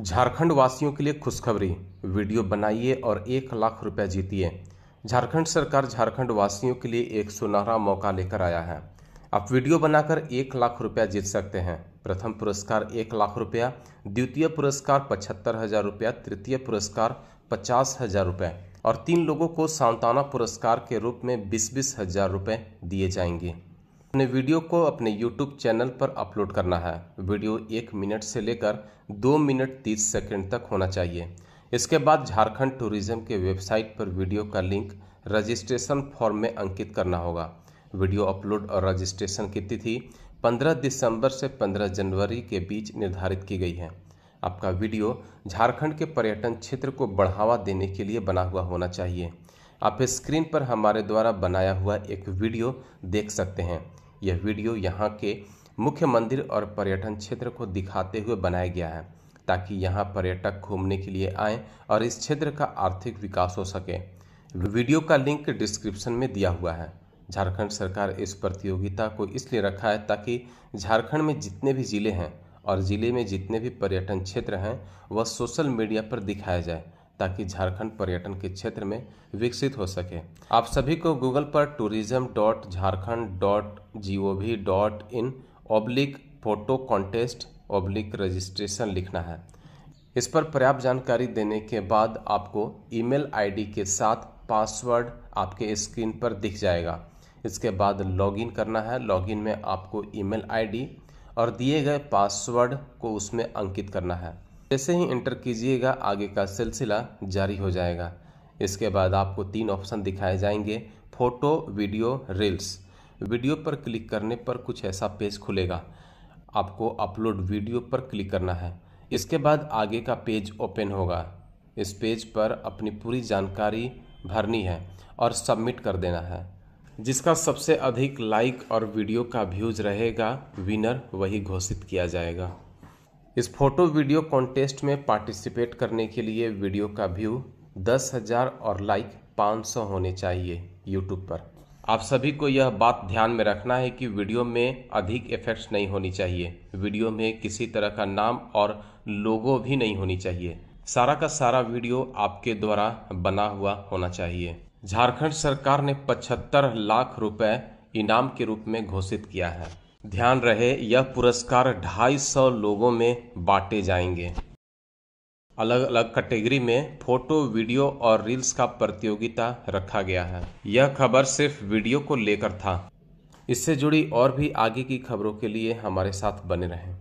झारखंड वासियों के लिए खुशखबरी वीडियो बनाइए और एक लाख रुपए जीतिए झारखंड सरकार झारखंड वासियों के लिए एक सुनहरा मौका लेकर आया है आप वीडियो बनाकर एक लाख रुपया जीत सकते हैं प्रथम पुरस्कार एक लाख रुपया द्वितीय पुरस्कार पचहत्तर हजार रुपया तृतीय पुरस्कार पचास हजार रुपये और तीन लोगों को सांताना पुरस्कार के रूप में बीस बीस हजार रुपये दिए जाएंगे अपने वीडियो को अपने यूट्यूब चैनल पर अपलोड करना है वीडियो एक मिनट से लेकर दो मिनट तीस सेकेंड तक होना चाहिए इसके बाद झारखंड टूरिज्म के वेबसाइट पर वीडियो का लिंक रजिस्ट्रेशन फॉर्म में अंकित करना होगा वीडियो अपलोड और रजिस्ट्रेशन की तिथि 15 दिसंबर से 15 जनवरी के बीच निर्धारित की गई है आपका वीडियो झारखंड के पर्यटन क्षेत्र को बढ़ावा देने के लिए बना हुआ होना चाहिए आप स्क्रीन पर हमारे द्वारा बनाया हुआ एक वीडियो देख सकते हैं यह वीडियो यहाँ के मुख्य मंदिर और पर्यटन क्षेत्र को दिखाते हुए बनाया गया है ताकि यहाँ पर्यटक घूमने के लिए आएँ और इस क्षेत्र का आर्थिक विकास हो सके वीडियो का लिंक डिस्क्रिप्शन में दिया हुआ है झारखंड सरकार इस प्रतियोगिता को इसलिए रखा है ताकि झारखंड में जितने भी ज़िले हैं और ज़िले में जितने भी पर्यटन क्षेत्र हैं वह सोशल मीडिया पर दिखाया जाए ताकि झारखंड पर्यटन के क्षेत्र में विकसित हो सके आप सभी को गूगल पर tourism dot Jharkhand dot G O V dot in oblique photo contest oblique registration लिखना है इस पर पर्याप्त जानकारी देने के बाद आपको ईमेल आईडी के साथ पासवर्ड आपके स्क्रीन पर दिख जाएगा इसके बाद लॉगिन करना है लॉगिन में आपको ईमेल आईडी और दिए गए पासवर्ड को उसमें अंकित करना है जैसे ही एंटर कीजिएगा आगे का सिलसिला जारी हो जाएगा इसके बाद आपको तीन ऑप्शन दिखाए जाएंगे फ़ोटो वीडियो रील्स वीडियो पर क्लिक करने पर कुछ ऐसा पेज खुलेगा आपको अपलोड वीडियो पर क्लिक करना है इसके बाद आगे का पेज ओपन होगा इस पेज पर अपनी पूरी जानकारी भरनी है और सबमिट कर देना है जिसका सबसे अधिक लाइक और वीडियो का व्यूज रहेगा विनर वही घोषित किया जाएगा इस फोटो वीडियो कॉन्टेस्ट में पार्टिसिपेट करने के लिए वीडियो का व्यू दस हज़ार और लाइक पाँच सौ होने चाहिए यूट्यूब पर आप सभी को यह बात ध्यान में रखना है कि वीडियो में अधिक इफेक्ट्स नहीं होनी चाहिए वीडियो में किसी तरह का नाम और लोगो भी नहीं होनी चाहिए सारा का सारा वीडियो आपके द्वारा बना हुआ होना चाहिए झारखंड सरकार ने पचहत्तर लाख रुपए इनाम के रूप में घोषित किया है ध्यान रहे यह पुरस्कार ढाई सौ लोगों में बांटे जाएंगे अलग अलग कैटेगरी में फोटो वीडियो और रील्स का प्रतियोगिता रखा गया है यह खबर सिर्फ वीडियो को लेकर था इससे जुड़ी और भी आगे की खबरों के लिए हमारे साथ बने रहें